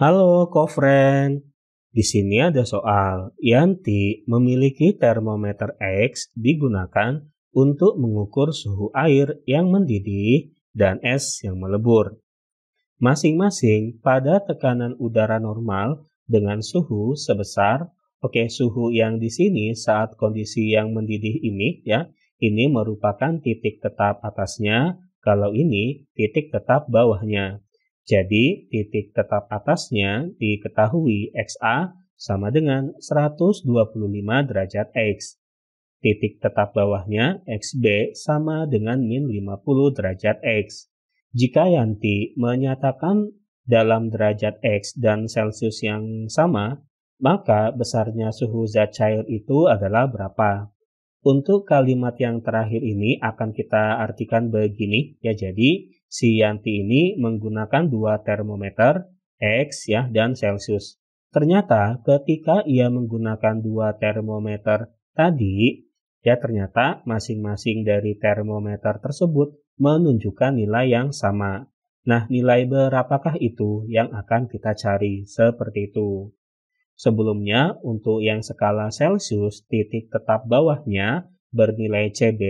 Halo, kofren. Di sini ada soal. Yanti memiliki termometer X digunakan untuk mengukur suhu air yang mendidih dan es yang melebur. Masing-masing pada tekanan udara normal dengan suhu sebesar oke okay, suhu yang di sini saat kondisi yang mendidih ini ya, ini merupakan titik tetap atasnya, kalau ini titik tetap bawahnya. Jadi, titik tetap atasnya diketahui XA sama dengan 125 derajat X. Titik tetap bawahnya XB sama dengan min 50 derajat X. Jika Yanti menyatakan dalam derajat X dan Celsius yang sama, maka besarnya suhu zat cair itu adalah berapa? Untuk kalimat yang terakhir ini akan kita artikan begini, ya jadi Si Yanti ini menggunakan dua termometer, X ya dan Celsius. Ternyata ketika ia menggunakan dua termometer tadi, ya ternyata masing-masing dari termometer tersebut menunjukkan nilai yang sama. Nah, nilai berapakah itu yang akan kita cari? Seperti itu. Sebelumnya, untuk yang skala Celsius, titik tetap bawahnya bernilai CB,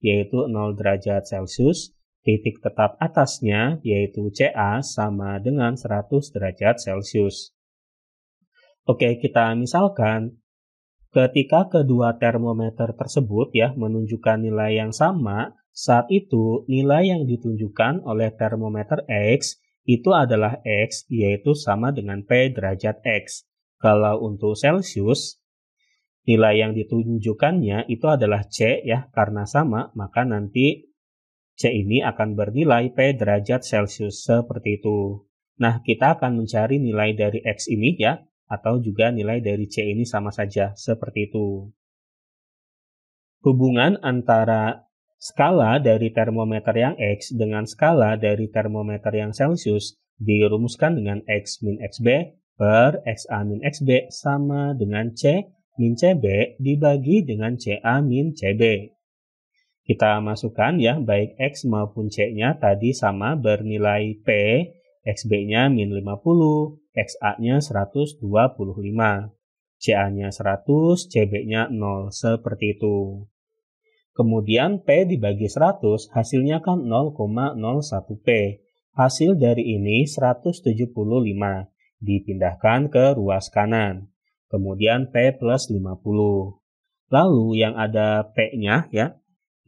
yaitu 0 derajat Celsius, titik tetap atasnya yaitu CA sama dengan 100 derajat Celcius. Oke, kita misalkan ketika kedua termometer tersebut ya menunjukkan nilai yang sama, saat itu nilai yang ditunjukkan oleh termometer X itu adalah X yaitu sama dengan P derajat X. Kalau untuk Celcius, nilai yang ditunjukkannya itu adalah C ya karena sama maka nanti C ini akan bernilai P derajat Celcius seperti itu. Nah, kita akan mencari nilai dari X ini ya, atau juga nilai dari C ini sama saja, seperti itu. Hubungan antara skala dari termometer yang X dengan skala dari termometer yang Celcius dirumuskan dengan X min XB per XA min XB sama dengan C min CB dibagi dengan CA min CB. Kita masukkan ya, baik X maupun C-nya tadi sama bernilai P, XB-nya min 50, XA-nya 125, CA-nya 100, CB-nya 0, seperti itu. Kemudian P dibagi 100, hasilnya kan 0,01P. Hasil dari ini 175, dipindahkan ke ruas kanan. Kemudian P plus 50. Lalu yang ada P-nya ya,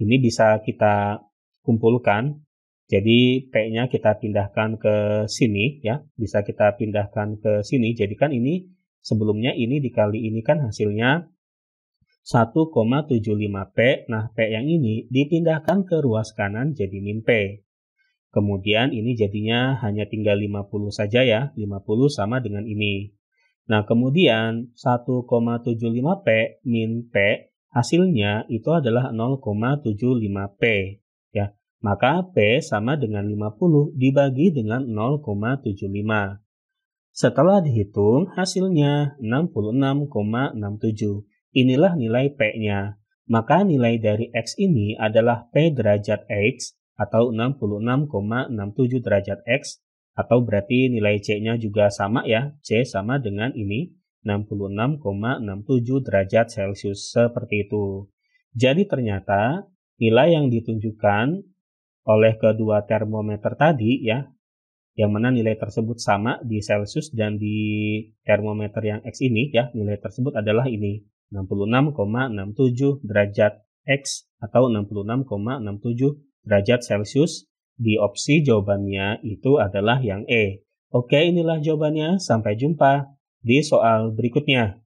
ini bisa kita kumpulkan. Jadi P-nya kita pindahkan ke sini ya, bisa kita pindahkan ke sini. Jadi kan ini sebelumnya ini dikali ini kan hasilnya 1,75P. Nah, P yang ini dipindahkan ke ruas kanan jadi min P. Kemudian ini jadinya hanya tinggal 50 saja ya, 50 sama dengan ini. Nah, kemudian 1,75P min P hasilnya itu adalah 0,75P. Ya, maka P sama dengan 50 dibagi dengan 0,75. Setelah dihitung, hasilnya 66,67. Inilah nilai P-nya. Maka nilai dari X ini adalah P derajat X atau 66,67 derajat X atau berarti nilai C-nya juga sama ya. C sama dengan ini 66,67 derajat Celcius seperti itu. Jadi ternyata nilai yang ditunjukkan oleh kedua termometer tadi ya, yang mana nilai tersebut sama di Celcius dan di termometer yang X ini ya, nilai tersebut adalah ini 66,67 derajat X atau 66,67 derajat Celcius. Di opsi jawabannya itu adalah yang E. Oke, inilah jawabannya. Sampai jumpa di soal berikutnya.